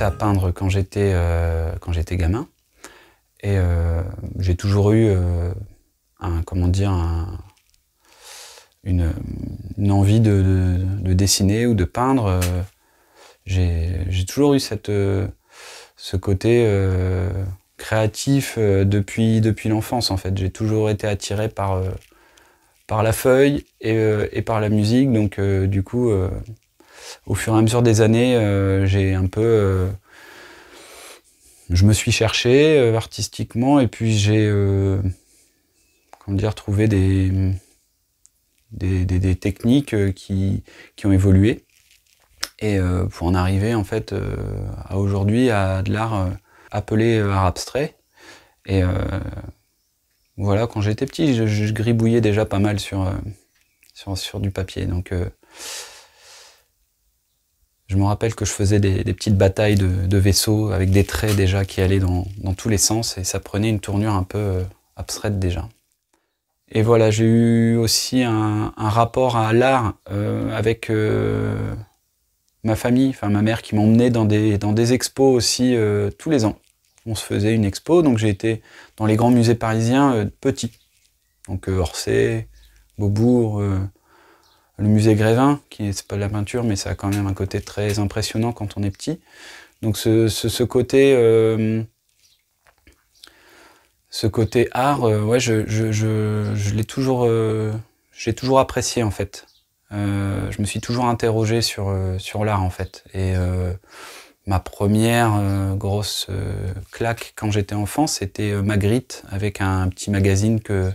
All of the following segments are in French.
à peindre quand j'étais euh, quand j'étais gamin et euh, j'ai toujours eu euh, un comment dire un, une, envie de, de, dessiner ou de peindre. J'ai toujours eu cette ce côté créatif depuis depuis l'enfance en fait. J'ai toujours été attiré par par la feuille et, et par la musique donc du coup au fur et à mesure des années, euh, j'ai un peu. Euh, je me suis cherché euh, artistiquement et puis j'ai. comment dire, trouvé des. des, techniques qui, ont évolué. Et pour en arriver, en fait, à aujourd'hui, à de l'art appelé art abstrait. Et voilà, quand j'étais petit, je, gribouillais déjà pas mal sur, sur, sur du papier. Donc. Je me rappelle que je faisais des, petites batailles de, vaisseaux avec des traits déjà qui allaient dans, tous les sens et ça prenait une tournure un peu euh, abstraite déjà. Et voilà, j'ai eu aussi un, rapport à l'art euh, avec euh, ma famille, enfin ma mère qui m'emmenait dans des, dans des expos aussi tous les ans. On se faisait une expo, donc j'ai été dans les grands musées parisiens petits. Donc Orsay, Beaubourg, le musée Grévin, qui n'est pas de la peinture, mais ça a quand même un côté très impressionnant quand on est petit. Donc ce, côté... Euh, ce côté art, euh, ouais, je, l'ai toujours, euh, j'ai toujours apprécié en fait. je me suis toujours interrogé sur, sur l'art en fait. Et ma première grosse claque quand j'étais enfant, c'était Magritte avec un petit magazine que,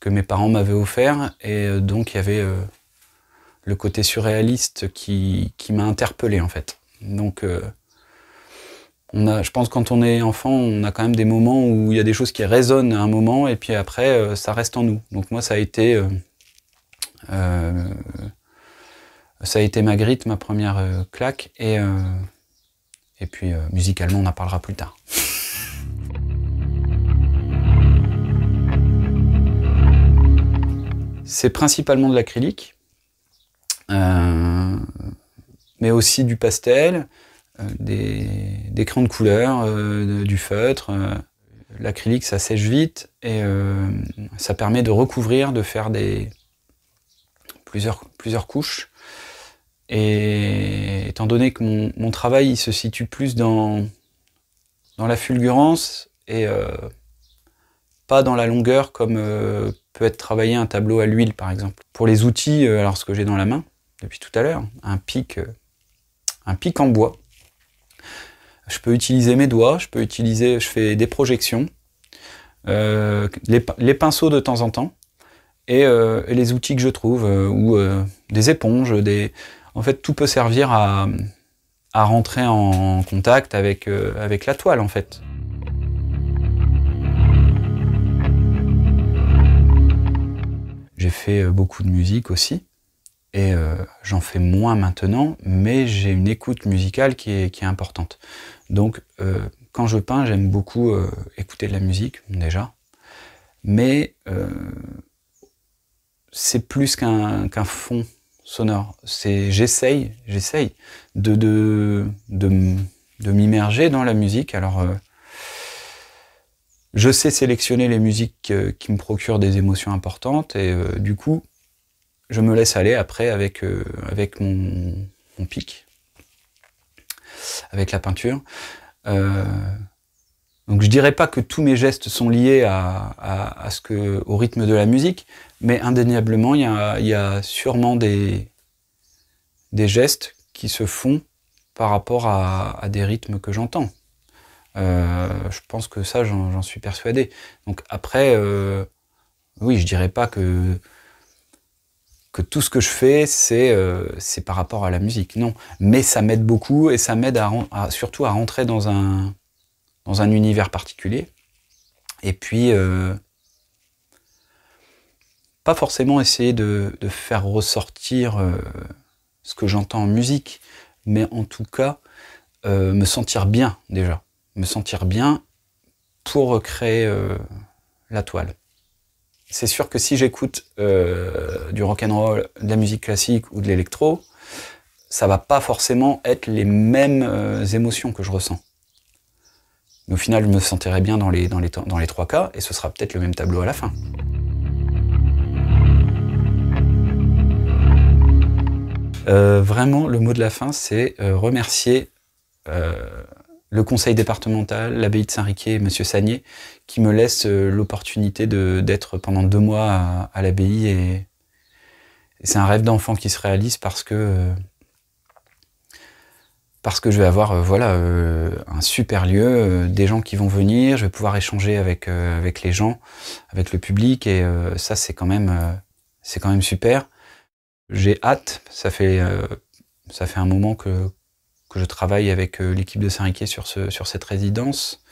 que mes parents m'avaient offert. Et donc il y avait le côté surréaliste qui, m'a interpellé en fait. Donc, euh, on a, je pense quand on est enfant, on a quand même des moments où il y a des choses qui résonnent à un moment et puis après, euh, ça reste en nous. Donc moi, ça a été, ma euh, ça a été ma première claque et et puis musicalement, on en parlera plus tard. C'est principalement de l'acrylique. Euh, mais aussi du pastel, euh, des, des, crayons de couleur, euh, du feutre. L'acrylique, ça sèche vite et ça permet de recouvrir, de faire des plusieurs, plusieurs couches. Et étant donné que mon, travail se situe plus dans, dans la fulgurance et pas dans la longueur comme peut être travaillé un tableau à l'huile par exemple. Pour les outils, alors ce que j'ai dans la main, depuis tout à l'heure, un pic, euh, un pic en bois. Je peux utiliser mes doigts, je peux utiliser, je fais des projections, euh, les, pinceaux de temps en temps, et, euh, les outils que je trouve, ou des éponges, des. En fait, tout peut servir à, à rentrer en contact avec, avec la toile, en fait. J'ai fait beaucoup de musique aussi. Et euh, j'en fais moins maintenant, mais j'ai une écoute musicale qui est, importante. Donc, euh, quand je peins, j'aime beaucoup euh, écouter de la musique, déjà. Mais c'est plus qu'un fond sonore. C'est J'essaye, j'essaye de, de, m'immerger dans la musique. Alors, je sais sélectionner les musiques qui me procurent des émotions importantes et du coup, je me laisse aller après avec, euh, avec mon, pic, avec la peinture. Euh, donc je dirais pas que tous mes gestes sont liés à, ce que, au rythme de la musique, mais indéniablement, il y a, sûrement des, des gestes qui se font par rapport à, des rythmes que j'entends. Euh, je pense que ça, j'en suis persuadé. Donc après, oui, je dirais pas que que tout ce que je fais, euh, c'est par rapport à la musique. Non. Mais ça m'aide beaucoup et ça m'aide surtout à rentrer dans un, univers particulier. Et puis, euh, pas forcément essayer de, faire ressortir euh, ce que j'entends en musique, mais en tout cas, me sentir bien déjà. Me sentir bien pour créer la toile c'est sûr que si j'écoute euh, du rock and roll, de la musique classique ou de l'électro, ça va pas forcément être les mêmes euh, émotions que je ressens. Mais au final, je me sentirais bien dans les, dans les, dans les trois cas et ce sera peut-être le même tableau à la fin. Euh, vraiment, le mot de la fin, c'est remercier le conseil départemental, l'abbaye de Saint-Riquier Monsieur M. Sagné, qui me laisse euh, l'opportunité d'être pendant deux mois à, l'abbaye. Et, c'est un rêve d'enfant qui se réalise parce que, euh, parce que je vais avoir euh, voilà, un super lieu, des gens qui vont venir, je vais pouvoir échanger avec, avec les gens, avec le public, et ça, c'est quand, même, quand même super. J'ai hâte, ça fait, ça fait un moment que, que je travaille avec euh, l'équipe de Saint-Riquier sur, ce, sur cette résidence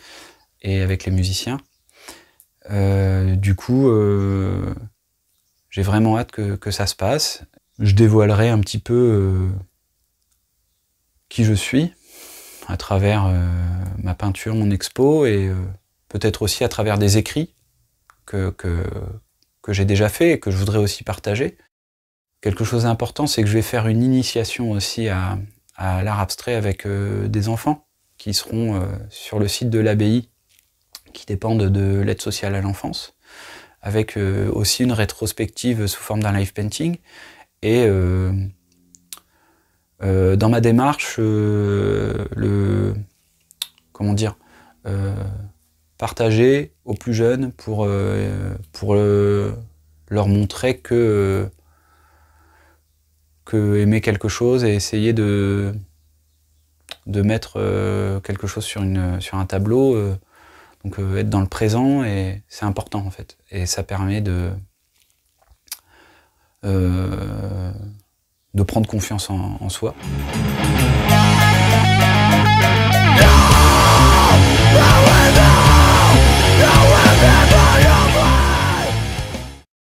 et avec les musiciens. Euh, du coup, euh, j'ai vraiment hâte que, ça se passe. Je dévoilerai un petit peu qui je suis à travers ma peinture, mon expo et peut-être aussi à travers des écrits que, que, que j'ai déjà fait et que je voudrais aussi partager. Quelque chose d'important, c'est que je vais faire une initiation aussi à, à l'art abstrait avec euh, des enfants qui seront euh, sur le site de l'abbaye qui dépendent de l'aide sociale à l'enfance, avec euh, aussi une rétrospective sous forme d'un live painting. Et dans ma démarche, le comment dire partager aux plus jeunes pour, pour leur montrer que que aimer quelque chose et essayer de, de mettre euh, quelque chose sur, une, sur un tableau. Euh, donc euh, être dans le présent, et c'est important en fait. Et ça permet de, de prendre confiance en, soi.